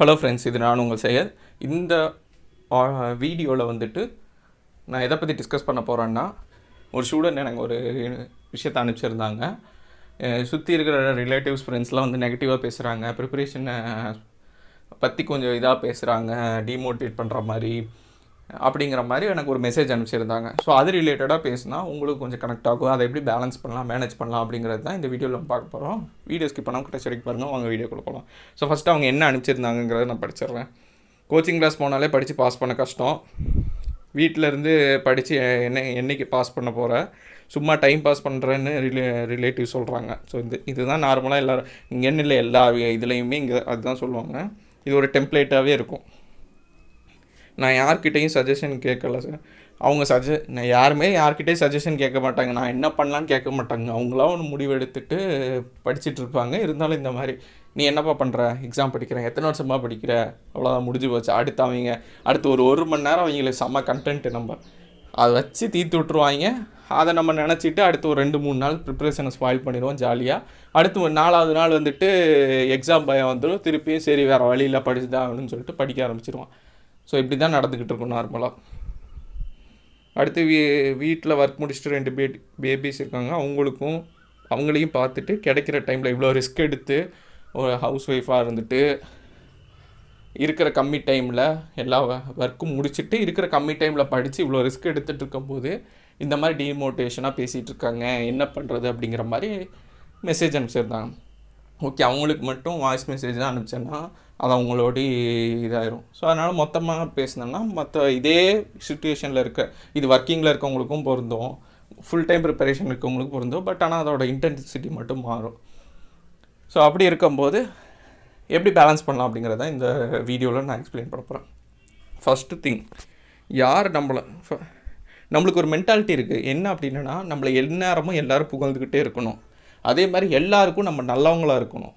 hello friends இது நான் உங்கள் செய்யர் இந்த வீடியோவில் வந்துட்டு நான் எதை பற்றி டிஸ்கஸ் பண்ண போகிறேன்னா ஒரு ஸ்டூடெண்ட் எனக்கு ஒரு விஷயத்தை அனுப்பிச்சிருந்தாங்க சுற்றி இருக்கிற ரிலேட்டிவ்ஸ் ஃப்ரெண்ட்ஸ்லாம் வந்து நெகட்டிவாக பேசுகிறாங்க ப்ரிப்பரேஷனை பற்றி கொஞ்சம் இதாக பேசுகிறாங்க டிமோட்டிவேட் பண்ணுற மாதிரி அப்படிங்கிற மாதிரி எனக்கு ஒரு மெசேஜ் அனுப்பிச்சிருந்தாங்க ஸோ அது ரிலேட்டடாக பேசினா உங்களுக்கு கொஞ்சம் கனெக்ட் ஆகும் அதை எப்படி பேலன்ஸ் பண்ணலாம் மேனேஜ் பண்ணலாம் அப்படிங்கிறது தான் இந்த வீடியோவில் நம்ம பார்க்க போகிறோம் வீடியோ ஸ்கிப் பண்ணால் கிட்ட வரைக்கும் பாருங்கள் அவங்க வீடியோ கொடுக்கலாம் ஸோ ஃபஸ்ட்டு அவங்க என்ன அனுப்பிச்சிருந்தாங்கிறத நான் படிச்சிடுறேன் கோச்சிங் கிளாஸ் போனாலே படித்து பாஸ் பண்ண கஷ்டம் வீட்டிலேருந்து படித்து என்ன என்னைக்கு பாஸ் பண்ண போகிற சும்மா டைம் பாஸ் பண்ணுறேன்னு ரிலே ரிலேட்டிவ் சொல்கிறாங்க ஸோ இது இதுதான் நார்மலாக எல்லோரும் என்ன இல்லை எல்லா இதுலேயுமே இங்கே அதுதான் சொல்லுவாங்க இது ஒரு டெம்ப்ளேட்டாகவே இருக்கும் நான் யார்கிட்டையும் சஜஷன் கேட்கல சார் அவங்க சஜ நான் யாருமே யார்கிட்டையும் சஜஷன் கேட்க மாட்டாங்க நான் என்ன பண்ணலான்னு கேட்க மாட்டாங்க அவங்களா ஒன்று முடிவு எடுத்துட்டு படிச்சுட்டு இருப்பாங்க இருந்தாலும் இந்த மாதிரி நீ என்னப்பா பண்ணுற எக்ஸாம் படிக்கிறேன் எத்தனை வருஷமாக படிக்கிற அவ்வளோதான் முடிஞ்சு போச்சு அடுத்த அவங்க அடுத்து ஒரு ஒரு மணி நேரம் அவங்களுக்கு செம்ம கண்டென்ட்டு நம்ம அதை வச்சு தீர்த்து விட்ருவாங்க அதை நம்ம நினச்சிட்டு அடுத்து ஒரு ரெண்டு மூணு நாள் ப்ரிப்ரேஷனை ஸ்பாயில் பண்ணிடுவோம் ஜாலியாக அடுத்து ஒரு நாலாவது நாள் வந்துட்டு எக்ஸாம் பயம் வந்துடும் திருப்பியும் சரி வேறு வழியில் படிச்சுதான் அப்படின்னு சொல்லிட்டு படிக்க ஆரம்பிச்சிருவான் ஸோ இப்படி தான் நடந்துக்கிட்டு இருக்கும் நார்மலாக அடுத்து வீ வீட்டில் ஒர்க் முடிச்சுட்டு ரெண்டு பே பேபிஸ் இருக்காங்க அவங்களுக்கும் அவங்களையும் பார்த்துட்டு கிடைக்கிற டைமில் இவ்வளோ ரிஸ்க் எடுத்து ஒரு ஹவுஸ் ஒய்ஃபாக இருந்துட்டு இருக்கிற கம்மி டைமில் எல்லா ஒர்க்கும் முடிச்சுட்டு இருக்கிற கம்மி டைமில் படித்து இவ்வளோ ரிஸ்க் எடுத்துகிட்டு இருக்கும்போது இந்த மாதிரி டீமோட்டிவேஷனாக பேசிகிட்டு இருக்காங்க என்ன பண்ணுறது அப்படிங்கிற மாதிரி மெசேஜ் அனுப்பிச்சிருந்தாங்க ஓகே அவங்களுக்கு மட்டும் வாய்ஸ் மெசேஜ்லாம் அனுப்பிச்சேன்னா அது அவங்களோட இதாயிரும் ஸோ அதனால் மொத்தமாக பேசினோம்னா மற்ற இதே சுச்சுவேஷனில் இருக்க இது ஒர்க்கிங்கில் இருக்கவங்களுக்கும் பொருந்தும் ஃபுல் டைம் ப்ரிப்பரேஷன் இருக்கவங்களுக்கும் பொருந்தும் பட் ஆனால் அதோட இன்டென்சிட்டி மட்டும் மாறும் ஸோ அப்படி இருக்கும்போது எப்படி பேலன்ஸ் பண்ணலாம் அப்படிங்கிறத இந்த வீடியோவில் நான் எக்ஸ்பிளைன் பண்ண போகிறேன் ஃபஸ்ட்டு திங் யார் நம்மளை நம்மளுக்கு ஒரு மென்டாலிட்டி இருக்குது என்ன அப்படின்னா நம்மளை எந்நேரமும் எல்லோரும் புகழ்ந்துக்கிட்டே இருக்கணும் அதே மாதிரி எல்லாருக்கும் நம்ம நல்லவங்களாக இருக்கணும்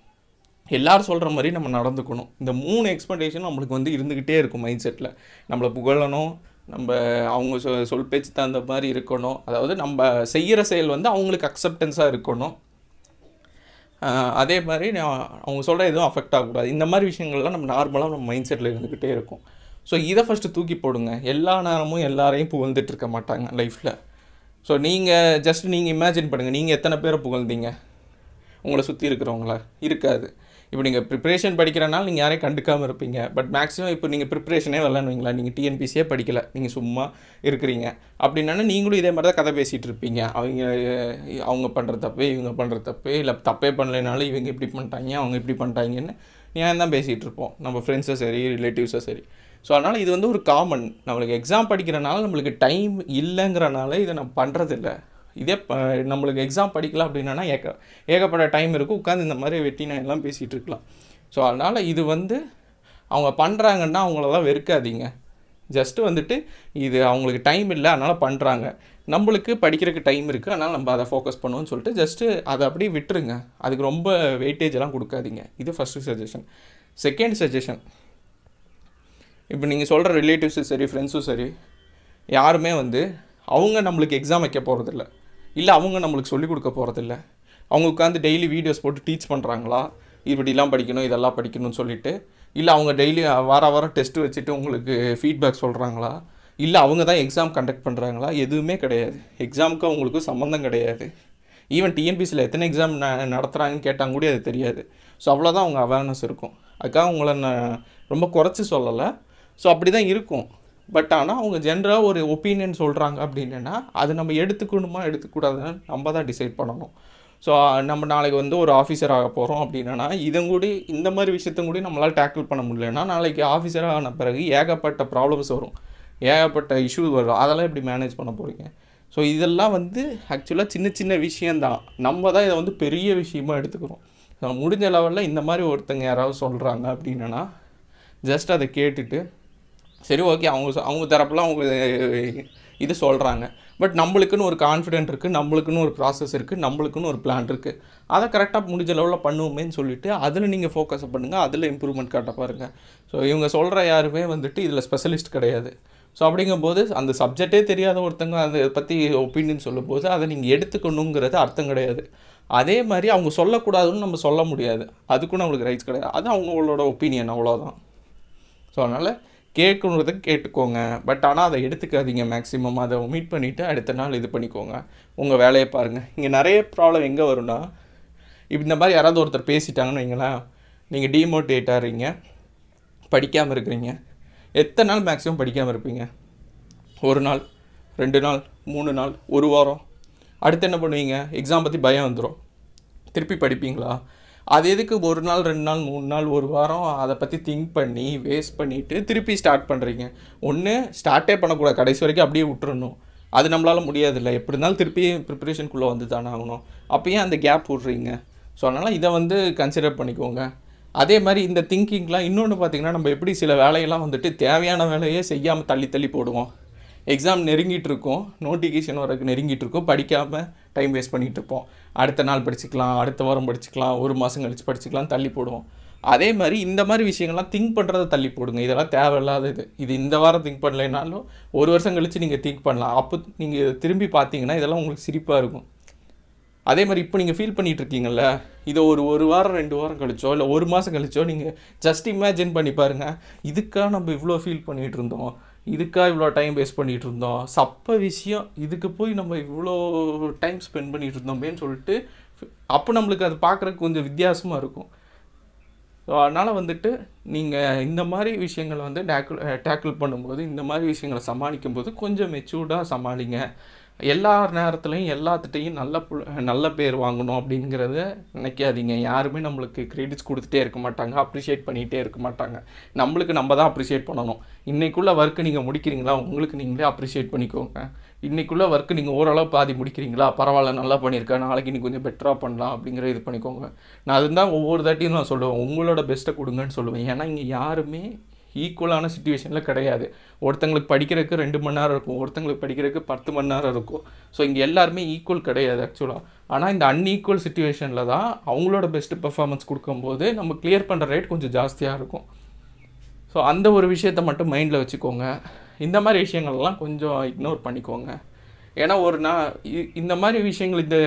எல்லாரும் சொல்கிற மாதிரி நம்ம நடந்துக்கணும் இந்த மூணு எக்ஸ்பெக்டேஷன் நம்மளுக்கு வந்து இருந்துக்கிட்டே இருக்கும் மைண்ட் செட்டில் நம்மளை புகழணும் நம்ம அவங்க சொ சொல் பேச்சு தகுந்த மாதிரி இருக்கணும் அதாவது நம்ம செய்கிற செயல் வந்து அவங்களுக்கு அக்செப்டன்ஸாக இருக்கணும் அதே மாதிரி நான் அவங்க சொல்கிற எதுவும் அஃபெக்ட் ஆகக்கூடாது இந்த மாதிரி விஷயங்கள்லாம் நம்ம நார்மலாக நம்ம மைண்ட் செட்டில் இருந்துக்கிட்டே இருக்கும் ஸோ இதை ஃபஸ்ட்டு தூக்கி போடுங்க எல்லா நேரமும் எல்லாரையும் புகழ்ந்துட்டு இருக்க மாட்டாங்க லைஃப்பில் ஸோ நீங்கள் ஜஸ்ட் நீங்கள் இமேஜின் பண்ணுங்கள் நீங்கள் எத்தனை பேரை புகழ்ந்தீங்க உங்களை சுற்றி இருக்கிறவங்கள இருக்காது இப்போ நீங்கள் ப்ரிப்ரேஷன் படிக்கிறனால நீங்கள் யாரையும் கண்டுக்காமல் இருப்பீங்க பட் மேக்ஸிமம் இப்போ நீங்கள் ப்ரிப்ரேஷனே வரலன்னுவீங்களா நீங்கள் டிஎன்பிசியே படிக்கல நீங்கள் சும்மா இருக்கிறீங்க அப்படின்னா நீங்களும் இதே மாதிரி தான் கதை பேசிகிட்டு இருப்பீங்க அவங்க அவங்க பண்ணுற தப்பே இவங்க பண்ணுற தப்பு இல்லை தப்பே பண்ணலைனாலும் இவங்க இப்படி பண்ணிட்டாங்க அவங்க இப்படி பண்ணிட்டாங்கன்னு நியாயம் தான் பேசிகிட்டு இருப்போம் நம்ம ஃப்ரெண்ட்ஸும் சரி ரிலேட்டிவ்ஸும் சரி ஸோ அதனால் இது வந்து ஒரு காமன் நம்மளுக்கு எக்ஸாம் படிக்கிறனால நம்மளுக்கு டைம் இல்லைங்கிறனால இதை நான் பண்ணுறதில்ல இதே நம்மளுக்கு எக்ஸாம் படிக்கலாம் அப்படின்னா ஏக ஏகப்பட்ட டைம் இருக்கும் உட்காந்து இந்த மாதிரி நான் எல்லாம் பேசிகிட்டு இருக்கலாம் ஸோ அதனால் இது வந்து அவங்க பண்ணுறாங்கன்னா அவங்களெல்லாம் வெறுக்காதீங்க ஜஸ்ட்டு வந்துட்டு இது அவங்களுக்கு டைம் இல்லை அதனால் பண்ணுறாங்க நம்மளுக்கு படிக்கிறதுக்கு டைம் இருக்குது அதனால் நம்ம அதை ஃபோக்கஸ் பண்ணுவோம்னு சொல்லிட்டு ஜஸ்ட்டு அதை அப்படியே விட்டுருங்க அதுக்கு ரொம்ப வெயிட்டேஜ் எல்லாம் கொடுக்காதீங்க இது ஃபஸ்ட்டு சஜஷன் செகண்ட் சஜஷன் இப்போ நீங்கள் சொல்கிற ரிலேட்டிவ்ஸும் சரி ஃப்ரெண்ட்ஸும் சரி யாருமே வந்து அவங்க நம்மளுக்கு எக்ஸாம் வைக்க போகிறதில்ல இல்லை அவங்க நம்மளுக்கு சொல்லிக் கொடுக்க போகிறதில்ல அவங்க உட்காந்து டெய்லி வீடியோஸ் போட்டு டீச் பண்ணுறாங்களா இப்படிலாம் படிக்கணும் இதெல்லாம் படிக்கணும்னு சொல்லிட்டு இல்லை அவங்க டெய்லி வார வாரம் டெஸ்ட் வச்சுட்டு உங்களுக்கு ஃபீட்பேக் சொல்கிறாங்களா இல்லை அவங்க தான் எக்ஸாம் கண்டக்ட் பண்ணுறாங்களா எதுவுமே கிடையாது எக்ஸாமுக்கு அவங்களுக்கு சம்மந்தம் கிடையாது ஈவன் டிஎன்பிசியில் எத்தனை எக்ஸாம் ந நடத்துகிறாங்கன்னு கேட்டாங்க கூட அது தெரியாது ஸோ அவ்வளோதான் அவங்க அவேர்னஸ் இருக்கும் அதுக்காக உங்களை நான் ரொம்ப குறைச்சி சொல்லலை ஸோ அப்படி தான் இருக்கும் பட் ஆனால் அவங்க ஜென்ரலாக ஒரு ஒப்பீனியன் சொல்கிறாங்க அப்படின்னா அது நம்ம எடுத்துக்கணுமா எடுத்துக்கூடாதுன்னு நம்ம தான் டிசைட் பண்ணணும் ஸோ நம்ம நாளைக்கு வந்து ஒரு ஆஃபீஸர் ஆக போகிறோம் அப்படின்னா இதன் கூட இந்த மாதிரி விஷயத்தையும் கூட நம்மளால் டேக்கிள் பண்ண முடியலன்னா நாளைக்கு ஆஃபீஸராக ஆன பிறகு ஏகப்பட்ட ப்ராப்ளம்ஸ் வரும் ஏகப்பட்ட இஷ்யூ வரும் அதெல்லாம் எப்படி மேனேஜ் பண்ண போகிறீங்க ஸோ இதெல்லாம் வந்து ஆக்சுவலாக சின்ன சின்ன விஷயந்தான் நம்ம தான் இதை வந்து பெரிய விஷயமா எடுத்துக்கிறோம் முடிஞ்ச லெவலில் இந்த மாதிரி ஒருத்தங்க யாராவது சொல்கிறாங்க அப்படின்னா ஜஸ்ட் அதை கேட்டுட்டு சரி ஓகே அவங்க அவங்க தரப்புலாம் அவங்க இது சொல்கிறாங்க பட் நம்மளுக்குன்னு ஒரு கான்ஃபிடென்ட் இருக்குது நம்மளுக்குன்னு ஒரு ப்ராசஸ் இருக்குது நம்மளுக்குன்னு ஒரு பிளான் இருக்குது அதை கரெக்டாக முடிஞ்ச லெவலில் பண்ணுவோமேன்னு சொல்லிவிட்டு அதில் நீங்கள் ஃபோக்கஸ் பண்ணுங்கள் அதில் இம்ப்ரூவ்மெண்ட் காட்ட பாருங்கள் ஸோ இவங்க சொல்கிற யாருமே வந்துட்டு இதில் ஸ்பெஷலிஸ்ட் கிடையாது ஸோ அப்படிங்கும்போது அந்த சப்ஜெக்டே தெரியாத ஒருத்தங்க அதை பற்றி ஒப்பீனியன் சொல்லும்போது அதை நீங்கள் எடுத்துக்கணுங்கிறது அர்த்தம் கிடையாது அதே மாதிரி அவங்க சொல்லக்கூடாதுன்னு நம்ம சொல்ல முடியாது அதுக்கும் நம்மளுக்கு ரைட்ஸ் கிடையாது அது அவங்களோட ஒப்பீனியன் அவ்வளோதான் ஸோ அதனால் கேட்கணுறத கேட்டுக்கோங்க பட் ஆனால் அதை எடுத்துக்காதீங்க மேக்ஸிமம் அதை ஒமிட் பண்ணிவிட்டு அடுத்த நாள் இது பண்ணிக்கோங்க உங்கள் வேலையை பாருங்கள் இங்கே நிறைய ப்ராப்ளம் எங்கே வரும்னா இந்த மாதிரி யாராவது ஒருத்தர் பேசிட்டாங்கன்னு வைங்களேன் நீங்கள் டிமோட்டிவேட் ஆகிறீங்க படிக்காமல் இருக்கிறீங்க எத்தனை நாள் மேக்ஸிமம் படிக்காமல் இருப்பீங்க ஒரு நாள் ரெண்டு நாள் மூணு நாள் ஒரு வாரம் அடுத்து என்ன பண்ணுவீங்க எக்ஸாம் பற்றி பயம் வந்துடும் திருப்பி படிப்பீங்களா அது எதுக்கு ஒரு நாள் ரெண்டு நாள் மூணு நாள் ஒரு வாரம் அதை பற்றி திங்க் பண்ணி வேஸ்ட் பண்ணிவிட்டு திருப்பி ஸ்டார்ட் பண்ணுறீங்க ஒன்று ஸ்டார்ட்டே பண்ணக்கூடாது கடைசி வரைக்கும் அப்படியே விட்டுறணும் அது நம்மளால் இல்லை எப்படி இருந்தாலும் திருப்பி ப்ரிப்பரேஷனுக்குள்ளே வந்து தானே ஆகணும் அப்போயே அந்த கேப் விட்றீங்க ஸோ அதனால் இதை வந்து கன்சிடர் பண்ணிக்கோங்க அதே மாதிரி இந்த திங்கிங்லாம் இன்னொன்று பார்த்திங்கன்னா நம்ம எப்படி சில வேலையெல்லாம் வந்துட்டு தேவையான வேலையே செய்யாமல் தள்ளி தள்ளி போடுவோம் எக்ஸாம் நெருங்கிட்டு இருக்கோம் நோட்டிஃபிகேஷன் வரக்கு நெருங்கிட்டு இருக்கோம் படிக்காமல் டைம் வேஸ்ட் பண்ணிகிட்டு இருப்போம் அடுத்த நாள் படிச்சுக்கலாம் அடுத்த வாரம் படிச்சுக்கலாம் ஒரு மாதம் கழித்து படிச்சுக்கலாம் தள்ளி போடுவோம் அதே மாதிரி இந்த மாதிரி விஷயங்கள்லாம் திங்க் பண்ணுறத தள்ளி போடுங்க இதெல்லாம் தேவையில்லாத இது இது இந்த வாரம் திங்க் பண்ணலைனாலும் ஒரு வருஷம் கழித்து நீங்கள் திங்க் பண்ணலாம் அப்போ நீங்கள் திரும்பி பார்த்தீங்கன்னா இதெல்லாம் உங்களுக்கு சிரிப்பாக இருக்கும் அதே மாதிரி இப்போ நீங்கள் ஃபீல் பண்ணிகிட்டு இருக்கீங்கல்ல இதை ஒரு ஒரு வாரம் ரெண்டு வாரம் கழிச்சோ இல்லை ஒரு மாதம் கழிச்சோ நீங்கள் ஜஸ்ட் இமேஜின் பண்ணி பாருங்கள் இதுக்காக நம்ம இவ்வளோ ஃபீல் பண்ணிகிட்டு இருந்தோம் இதுக்காக இவ்வளோ டைம் வேஸ்ட் பண்ணிகிட்டு இருந்தோம் சப்ப விஷயம் இதுக்கு போய் நம்ம இவ்வளோ டைம் ஸ்பெண்ட் பண்ணிகிட்டு இருந்தோமேன்னு சொல்லிட்டு அப்போ நம்மளுக்கு அது பார்க்குறக்கு கொஞ்சம் வித்தியாசமாக இருக்கும் ஸோ அதனால் வந்துட்டு நீங்கள் இந்த மாதிரி விஷயங்களை வந்து டேக்கிள் டேக்கிள் பண்ணும்போது இந்த மாதிரி விஷயங்களை சமாளிக்கும்போது கொஞ்சம் மெச்சூர்டாக சமாளிங்க எல்லா நேரத்துலையும் எல்லாத்துட்டையும் நல்ல நல்ல பேர் வாங்கணும் அப்படிங்கிறத நினைக்காதீங்க யாருமே நம்மளுக்கு கிரெடிட்ஸ் கொடுத்துட்டே இருக்க மாட்டாங்க அப்ரிஷியேட் பண்ணிகிட்டே இருக்க மாட்டாங்க நம்மளுக்கு நம்ம தான் அப்ரிஷியேட் பண்ணணும் இன்றைக்குள்ளே ஒர்க்கு நீங்கள் முடிக்கிறீங்களா உங்களுக்கு நீங்களே அப்ரிஷியேட் பண்ணிக்கோங்க இன்றைக்குள்ளே ஒர்க்கு நீங்கள் ஓரளவு பாதி முடிக்கிறீங்களா பரவாயில்ல நல்லா பண்ணியிருக்கேன் நாளைக்கு நீங்கள் கொஞ்சம் பெட்டராக பண்ணலாம் அப்படிங்கிற இது பண்ணிக்கோங்க நான் அதுதான் ஒவ்வொரு தாட்டியும் நான் சொல்லுவேன் உங்களோட பெஸ்ட்டை கொடுங்கன்னு சொல்லுவேன் ஏன்னா இங்கே யாருமே ஈக்குவலான சுச்சுவேஷனில் கிடையாது ஒருத்தங்களுக்கு படிக்கிறதுக்கு ரெண்டு மணி நேரம் இருக்கும் ஒருத்தங்களுக்கு படிக்கிறதுக்கு பத்து மணி நேரம் இருக்கும் ஸோ இங்கே எல்லாருமே ஈக்குவல் கிடையாது ஆக்சுவலாக ஆனால் இந்த அன்ஈக்குவல் சுச்சுவேஷனில் தான் அவங்களோட பெஸ்ட்டு பெர்ஃபார்மன்ஸ் கொடுக்கும்போது நம்ம கிளியர் பண்ணுற ரேட் கொஞ்சம் ஜாஸ்தியாக இருக்கும் ஸோ அந்த ஒரு விஷயத்த மட்டும் மைண்டில் வச்சுக்கோங்க இந்த மாதிரி விஷயங்கள்லாம் கொஞ்சம் இக்னோர் பண்ணிக்கோங்க ஏன்னா ஒரு நான் இந்த மாதிரி விஷயங்கள் இந்த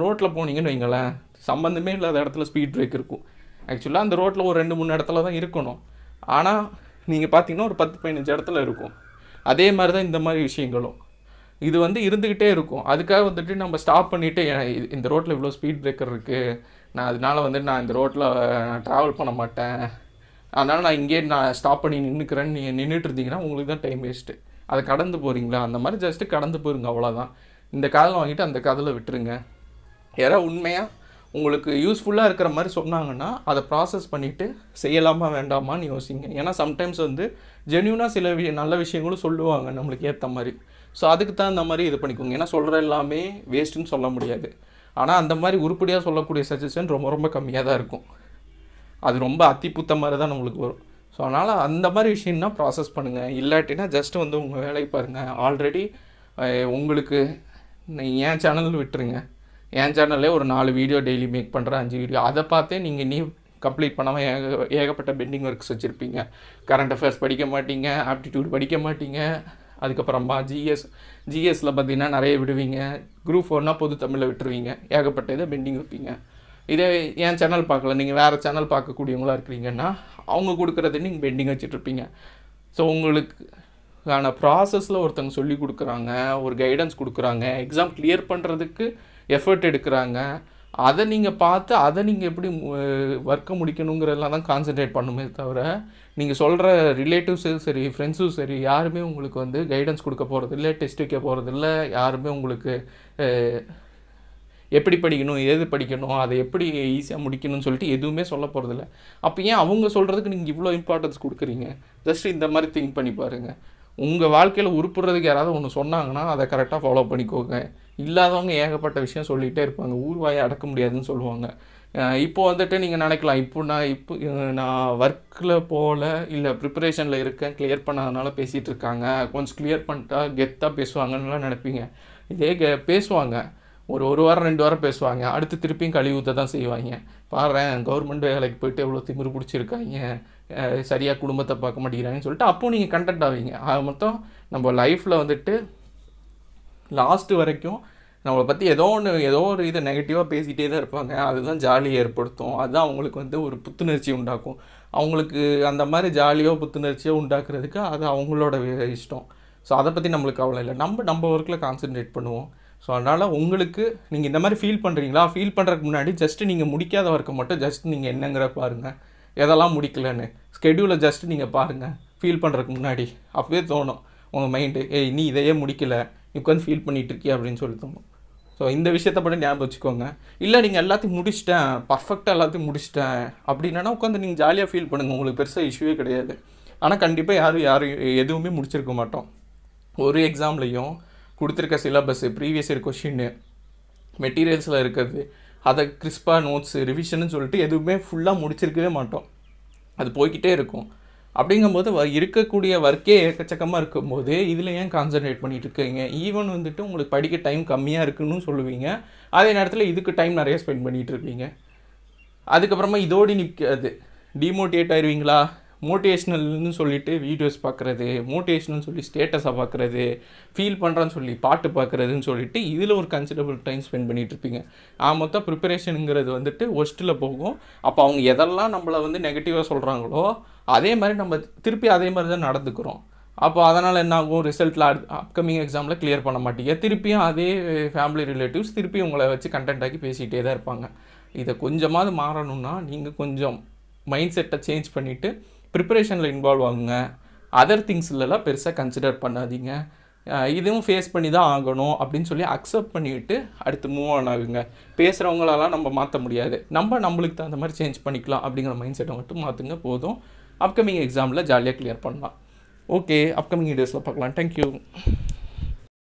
ரோட்டில் போனீங்கன்னு வைங்களேன் சம்மந்தமே இல்லாத இடத்துல ஸ்பீட் பிரேக் இருக்கும் ஆக்சுவலாக அந்த ரோட்டில் ஒரு ரெண்டு மூணு இடத்துல தான் இருக்கணும் ஆனால் நீங்கள் பார்த்தீங்கன்னா ஒரு பத்து பதினஞ்சு இடத்துல இருக்கும் அதே மாதிரி தான் இந்த மாதிரி விஷயங்களும் இது வந்து இருந்துக்கிட்டே இருக்கும் அதுக்காக வந்துட்டு நம்ம ஸ்டாப் பண்ணிவிட்டு இந்த ரோட்டில் இவ்வளோ ஸ்பீட் பிரேக்கர் இருக்குது நான் அதனால் வந்துட்டு நான் இந்த ரோட்டில் ட்ராவல் பண்ண மாட்டேன் அதனால் நான் இங்கேயே நான் ஸ்டாப் பண்ணி நின்றுக்கிறேன்னு நீங்கள் நின்றுட்டு இருந்தீங்கன்னா உங்களுக்கு தான் டைம் வேஸ்ட்டு அதை கடந்து போகிறீங்களா அந்த மாதிரி ஜஸ்ட்டு கடந்து போயிருங்க அவ்வளோதான் இந்த காதில் வாங்கிட்டு அந்த காதில் விட்டுருங்க யாராவது உண்மையாக உங்களுக்கு யூஸ்ஃபுல்லாக இருக்கிற மாதிரி சொன்னாங்கன்னா அதை ப்ராசஸ் பண்ணிவிட்டு செய்யலாமா வேண்டாமான்னு யோசிங்க ஏன்னா சம்டைம்ஸ் வந்து ஜென்யூனாக சில வி நல்ல விஷயங்களும் சொல்லுவாங்க நம்மளுக்கு ஏற்ற மாதிரி ஸோ அதுக்கு தகுந்த மாதிரி இது பண்ணிக்கோங்க ஏன்னா சொல்கிற எல்லாமே வேஸ்ட்டுன்னு சொல்ல முடியாது ஆனால் அந்த மாதிரி உருப்படியாக சொல்லக்கூடிய சஜஷன் ரொம்ப ரொம்ப கம்மியாக தான் இருக்கும் அது ரொம்ப அத்திப்புத்த மாதிரி தான் நம்மளுக்கு வரும் ஸோ அதனால் அந்த மாதிரி விஷயம்னா ப்ராசஸ் பண்ணுங்கள் இல்லாட்டினா ஜஸ்ட் வந்து உங்கள் வேலையை பாருங்கள் ஆல்ரெடி உங்களுக்கு ஏன் சேனல் விட்டுருங்க என் சேனல்லே ஒரு நாலு வீடியோ டெய்லி மேக் பண்ணுறேன் அஞ்சு வீடியோ அதை பார்த்தே நீங்கள் நீ கம்ப்ளீட் பண்ணாமல் ஏக ஏகப்பட்ட பெண்டிங் ஒர்க்ஸ் வச்சுருப்பீங்க கரண்ட் அஃபேர்ஸ் படிக்க மாட்டீங்க ஆப்டிடியூட் படிக்க மாட்டீங்க அதுக்கப்புறமா ஜிஎஸ் ஜிஎஸில் பார்த்தீங்கன்னா நிறைய விடுவீங்க குரூப் ஃபோர்னால் பொது தமிழில் விட்டுருவீங்க ஏகப்பட்ட இதை பெண்டிங் வைப்பீங்க இதே என் சேனல் பார்க்கல நீங்கள் வேறு சேனல் பார்க்கக்கூடியவங்களாக இருக்கிறீங்கன்னா அவங்க கொடுக்குறது நீங்கள் பெண்டிங் வச்சுட்ருப்பீங்க ஸோ உங்களுக்கு ஆனால் ப்ராசஸில் ஒருத்தங்க சொல்லி கொடுக்குறாங்க ஒரு கைடன்ஸ் கொடுக்குறாங்க எக்ஸாம் கிளியர் பண்ணுறதுக்கு எஃபர்ட் எடுக்கிறாங்க அதை நீங்கள் பார்த்து அதை நீங்கள் எப்படி ஒர்க்கை முடிக்கணுங்கிறதெல்லாம் தான் கான்சென்ட்ரேட் பண்ணுமே தவிர நீங்கள் சொல்கிற ரிலேட்டிவ்ஸும் சரி ஃப்ரெண்ட்ஸும் சரி யாருமே உங்களுக்கு வந்து கைடன்ஸ் கொடுக்க போகிறதில்ல டெஸ்ட் வைக்க போகிறதில்ல யாருமே உங்களுக்கு எப்படி படிக்கணும் எது படிக்கணும் அதை எப்படி ஈஸியாக முடிக்கணும்னு சொல்லிட்டு எதுவுமே சொல்ல போகிறதில்ல அப்போ ஏன் அவங்க சொல்கிறதுக்கு நீங்கள் இவ்வளோ இம்பார்ட்டன்ஸ் கொடுக்குறீங்க ஜஸ்ட் இந்த மாதிரி திங்க் பண்ணி பாருங்கள் உங்கள் வாழ்க்கையில் உருப்புடுறதுக்கு யாராவது ஒன்று சொன்னாங்கன்னா அதை கரெக்டாக ஃபாலோ பண்ணிக்கோங்க இல்லாதவங்க ஏகப்பட்ட விஷயம் சொல்லிகிட்டே இருப்பாங்க ஊர்வாயை அடக்க முடியாதுன்னு சொல்லுவாங்க இப்போ வந்துட்டு நீங்கள் நினைக்கலாம் இப்போ நான் இப்போ நான் ஒர்க்கில் போகல இல்லை ப்ரிப்பரேஷனில் இருக்கேன் கிளியர் பண்ணாதனால பேசிகிட்டு இருக்காங்க கொஞ்சம் கிளியர் பண்ணிட்டா கெத்தாக பேசுவாங்கன்னுலாம் நினைப்பீங்க இதே கே பேசுவாங்க ஒரு ஒரு வாரம் ரெண்டு வாரம் பேசுவாங்க அடுத்து திருப்பியும் கழிவு ஊற்ற தான் செய்வாங்க பாரு கவர்மெண்ட் வேலைக்கு போயிட்டு எவ்வளோ திமிரு பிடிச்சிருக்காங்க சரியாக குடும்பத்தை பார்க்க மாட்டேங்கிறாங்கன்னு சொல்லிட்டு அப்போ நீங்கள் கண்டென்ட் ஆவீங்க அது மொத்தம் நம்ம லைஃப்பில் வந்துட்டு லாஸ்ட்டு வரைக்கும் நம்மளை பற்றி ஏதோ ஒன்று ஏதோ ஒரு இதை நெகட்டிவாக பேசிகிட்டே தான் இருப்பாங்க அதுதான் ஜாலியை ஏற்படுத்தும் அதுதான் அவங்களுக்கு வந்து ஒரு புத்துணர்ச்சி உண்டாக்கும் அவங்களுக்கு அந்த மாதிரி ஜாலியோ புத்துணர்ச்சியோ உண்டாக்குறதுக்கு அது அவங்களோட இஷ்டம் ஸோ அதை பற்றி நம்மளுக்கு அவ்வளோ இல்லை நம்ம நம்ம ஒர்க்கில் கான்சென்ட்ரேட் பண்ணுவோம் ஸோ அதனால் உங்களுக்கு நீங்கள் இந்த மாதிரி ஃபீல் பண்ணுறீங்களா ஃபீல் பண்ணுறதுக்கு முன்னாடி ஜஸ்ட்டு நீங்கள் முடிக்காத ஒர்க்கை மட்டும் ஜஸ்ட் நீங்கள் என்னங்கிற பாருங்கள் எதெல்லாம் முடிக்கலன்னு ஸ்கெடியூலை ஜஸ்ட் நீங்கள் பாருங்கள் ஃபீல் பண்ணுறதுக்கு முன்னாடி அப்படியே தோணும் உங்கள் மைண்டு ஏய் நீ இதையே முடிக்கலை நீ உட்காந்து ஃபீல் பண்ணிகிட்ருக்கிய அப்படின்னு சொல்லி தோணும் ஸோ இந்த விஷயத்த மட்டும் ஞாபகம் வச்சுக்கோங்க இல்லை நீங்கள் எல்லாத்தையும் முடிச்சிட்டேன் பர்ஃபெக்டாக எல்லாத்தையும் முடிச்சிட்டேன் அப்படின்னா உட்காந்து நீங்கள் ஜாலியாக ஃபீல் பண்ணுங்கள் உங்களுக்கு பெருசாக இஷ்யூவே கிடையாது ஆனால் கண்டிப்பாக யாரும் யாரும் எதுவுமே முடிச்சிருக்க மாட்டோம் ஒரு எக்ஸாம்லேயும் கொடுத்துருக்க சிலபஸ்ஸு ப்ரீவியஸ் இயர் கொஷின்னு மெட்டீரியல்ஸில் இருக்கிறது அதை கிறிஸ்பாக நோட்ஸு ரிவிஷன்னு சொல்லிட்டு எதுவுமே ஃபுல்லாக முடிச்சிருக்கவே மாட்டோம் அது போய்கிட்டே இருக்கும் அப்படிங்கும்போது இருக்கக்கூடிய ஒர்க்கே எக்கச்சக்கமாக இருக்கும்போது இதில் ஏன் கான்சன்ட்ரேட் பண்ணிகிட்டு இருக்கீங்க ஈவன் வந்துட்டு உங்களுக்கு படிக்க டைம் கம்மியாக இருக்குன்னு சொல்லுவீங்க அதே நேரத்தில் இதுக்கு டைம் நிறைய ஸ்பெண்ட் பண்ணிகிட்டு இருப்பீங்க அதுக்கப்புறமா இதோடு நிற்காது டிமோட்டிவேட் ஆயிடுவீங்களா மோட்டிவேஷ்னல்னு சொல்லிட்டு வீடியோஸ் பார்க்குறது மோட்டிவேஷ்னல் சொல்லி ஸ்டேட்டஸாக பார்க்குறது ஃபீல் பண்ணுறான்னு சொல்லி பாட்டு பார்க்குறதுன்னு சொல்லிட்டு இதில் ஒரு கன்சிடபிள் டைம் ஸ்பெண்ட் பண்ணிகிட்டு இருப்பீங்க ஆ மொத்தம் ப்ரிப்பரேஷனுங்கிறது வந்துட்டு ஒஸ்ட்டில் போகும் அப்போ அவங்க எதெல்லாம் நம்மளை வந்து நெகட்டிவாக சொல்கிறாங்களோ அதே மாதிரி நம்ம திருப்பி அதே மாதிரி தான் நடந்துக்கிறோம் அப்போ அதனால் என்ன ஆகும் ரிசல்ட்டில் அப்கமிங் எக்ஸாமில் கிளியர் பண்ண மாட்டீங்க திருப்பியும் அதே ஃபேமிலி ரிலேட்டிவ்ஸ் திருப்பி உங்களை வச்சு கண்டென்ட் ஆக்கி பேசிகிட்டே தான் இருப்பாங்க இதை கொஞ்சமாவது மாறணும்னா நீங்கள் கொஞ்சம் மைண்ட் செட்டை சேஞ்ச் பண்ணிவிட்டு ப்ரிப்பரேஷனில் இன்வால்வ் ஆகுங்க அதர் திங்ஸ்லலாம் பெருசாக கன்சிடர் பண்ணாதீங்க இதுவும் ஃபேஸ் பண்ணி தான் ஆகணும் அப்படின்னு சொல்லி அக்செப்ட் பண்ணிவிட்டு அடுத்து மூவ் ஆன் ஆகுங்க பேசுகிறவங்களெல்லாம் நம்ம மாற்ற முடியாது நம்ம நம்மளுக்கு தகுந்த மாதிரி சேஞ்ச் பண்ணிக்கலாம் அப்படிங்கிற மைண்ட் செட்டை மட்டும் மாற்றுங்க போதும் அப்கமிங் எக்ஸாமில் ஜாலியாக கிளியர் பண்ணலாம் ஓகே அப்கமிங் வீடியோஸில் பார்க்கலாம் தேங்க்யூ